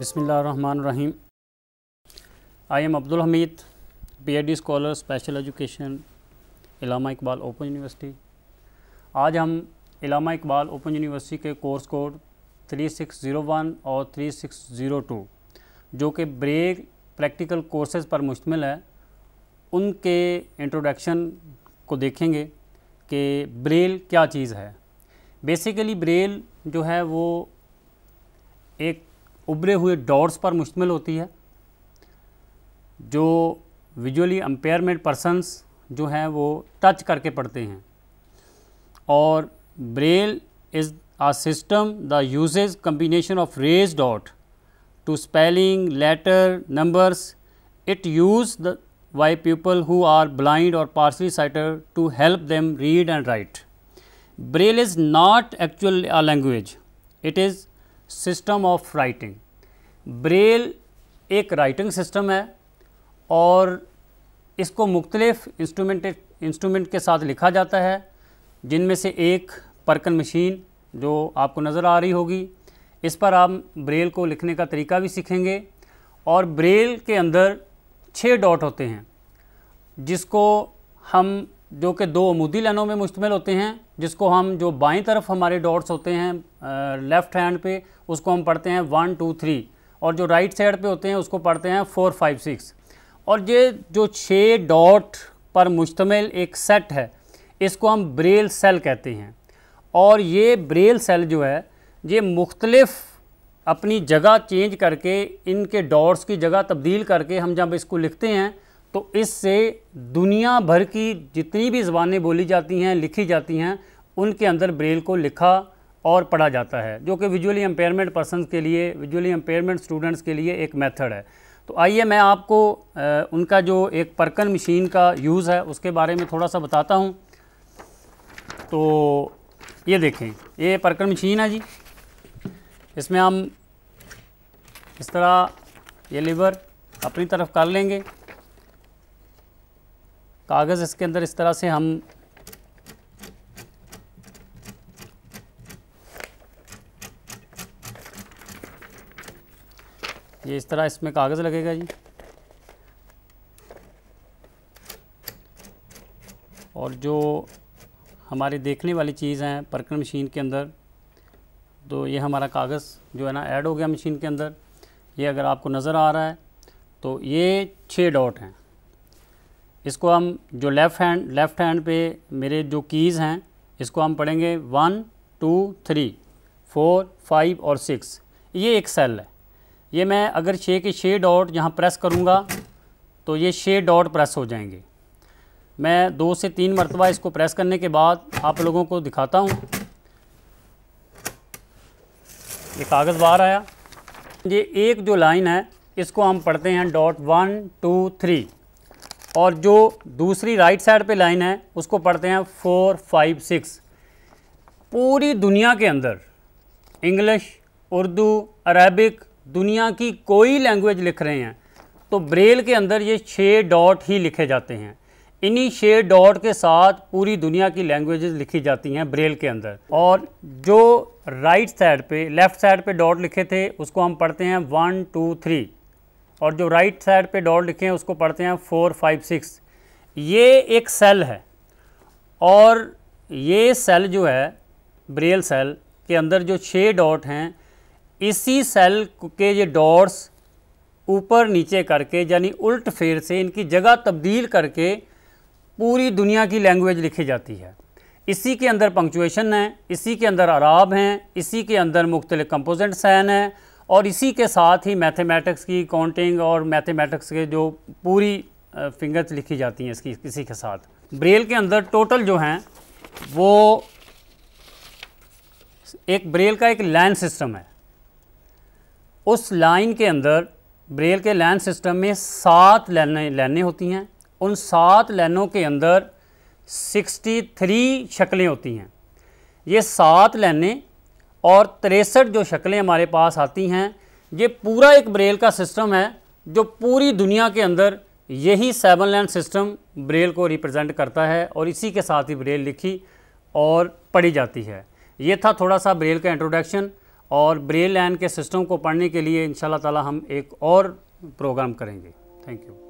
Rahim I am Abdul Hamid PhD scholar special education Allama Iqbal open university आज हम Allama Iqbal open university के course code 3601 और 3602 जो कि ब्रेक प्रैक्टिकल कोर्सेज पर मुश्तमिल है उनके इंट्रोडक्शन को देखेंगे कि ब्रेल क्या चीज़ है बेसिकली ब्रेल जो है वो एक उभरे हुए डॉट्स पर मुश्तमिल होती है जो विजुअली अम्पेयरमेंट पर्सनस जो हैं वो टच करके पढ़ते हैं और Braille is a system the uses combination of raised dots to spelling letter numbers it use the by people who are blind और partially sighted to help them read and write Braille is not actual a language it is system of writing Braille एक writing system है और इसको मुख्तलिफ instrument instrument के साथ लिखा जाता है जिनमें से एक परकन मशीन जो आपको नज़र आ रही होगी इस पर आप ब्रेल को लिखने का तरीका भी सीखेंगे और ब्रेल के अंदर छः डॉट होते हैं जिसको हम जो कि दो अमूदी लाइनों में मुश्तमिल होते हैं जिसको हम जो बाई तरफ हमारे डॉट्स होते हैं लेफ़्ट हैंड पे उसको हम पढ़ते हैं वन टू थ्री और जो राइट साइड पे होते हैं उसको पढ़ते हैं फोर फाइव सिक्स और ये जो छः डॉट पर मुश्तमिल एक सेट है इसको हम ब्रेल सेल कहते हैं और ये ब्रेल सेल जो है ये मुख्तलफ़ अपनी जगह चेंज करके इनके डॉट्स की जगह तब्दील करके हम जब इसको लिखते हैं तो इससे दुनिया भर की जितनी भी ज़बानें बोली जाती हैं लिखी जाती हैं उनके अंदर ब्रेल को लिखा और पढ़ा जाता है जो कि विजुअली एम्पेयरमेंट पर्सन के लिए विजुअली एम्पेयरमेंट स्टूडेंट्स के लिए एक मेथड है तो आइए मैं आपको उनका जो एक परकन मशीन का यूज़ है उसके बारे में थोड़ा सा बताता हूँ तो ये देखें ये परकन मशीन है जी इसमें हम इस तरह ये लीवर अपनी तरफ कर लेंगे कागज़ इसके अंदर इस तरह से हम ये इस तरह इसमें कागज़ लगेगा जी और जो हमारी देखने वाली चीज़ हैं परकन मशीन के अंदर तो ये हमारा कागज़ जो है ना ऐड हो गया मशीन के अंदर ये अगर आपको नज़र आ रहा है तो ये छः डॉट हैं इसको हम जो लेफ़्ट हैंड लेफ़्ट हैंड पे मेरे जो कीज़ हैं इसको हम पढ़ेंगे one two three four five और सिक्स ये एक सेल है ये मैं अगर छः के छः डॉट यहाँ प्रेस करूँगा तो ये छः डॉट प्रेस हो जाएंगे मैं दो से तीन मरतबा इसको प्रेस करने के बाद आप लोगों को दिखाता हूँ ये कागज़ बाहर आया ये एक जो लाइन है इसको हम पढ़ते हैं डॉट वन टू थ्री और जो दूसरी राइट साइड पे लाइन है उसको पढ़ते हैं फोर फाइव सिक्स पूरी दुनिया के अंदर इंग्लिश उर्दू अरबिक दुनिया की कोई लैंग्वेज लिख रहे हैं तो ब्रेल के अंदर ये छः डॉट ही लिखे जाते हैं इन्हीं छः डॉट के साथ पूरी दुनिया की लैंग्वेज लिखी जाती हैं ब्रेल के अंदर और जो राइट साइड पे लेफ़्ट साइड पे डॉट लिखे थे उसको हम पढ़ते हैं वन टू थ्री और जो राइट साइड पे डॉट लिखे हैं उसको पढ़ते हैं फोर फाइव सिक्स ये एक सेल है और ये सेल जो है ब्रेल सेल के अंदर जो छः डॉट हैं इसी सेल के ये डॉट्स ऊपर नीचे करके यानी उल्ट फेर से इनकी जगह तब्दील करके पूरी दुनिया की लैंग्वेज लिखी जाती है इसी के अंदर पंक्चुएशन है इसी के अंदर आराब हैं इसी के अंदर मुख्तलिफ़ कंपोजेंट सैन हैं और इसी के साथ ही मैथमेटिक्स की काउंटिंग और मैथमेटिक्स के जो पूरी फिंगर्स लिखी जाती हैं इसकी किसी के साथ ब्रेल के अंदर टोटल जो हैं वो एक ब्रेल का एक लाइन सिस्टम है उस लाइन के अंदर ब्रेल के लाइन सिस्टम में सात लाइने लाइने होती हैं उन सात लाइनों के अंदर 63 शक्लें होती हैं ये सात लाइनें और तिरसठ जो शक्लें हमारे पास आती हैं ये पूरा एक ब्रेल का सिस्टम है जो पूरी दुनिया के अंदर यही सेवन लैंड सिस्टम ब्रेल को रिप्रेजेंट करता है और इसी के साथ ही ब्रेल लिखी और पढ़ी जाती है ये था थोड़ा सा ब्रेल का इंट्रोडक्शन और ब्रेल लैंड के सिस्टम को पढ़ने के लिए इन ताला हम एक और प्रोग्राम करेंगे थैंक यू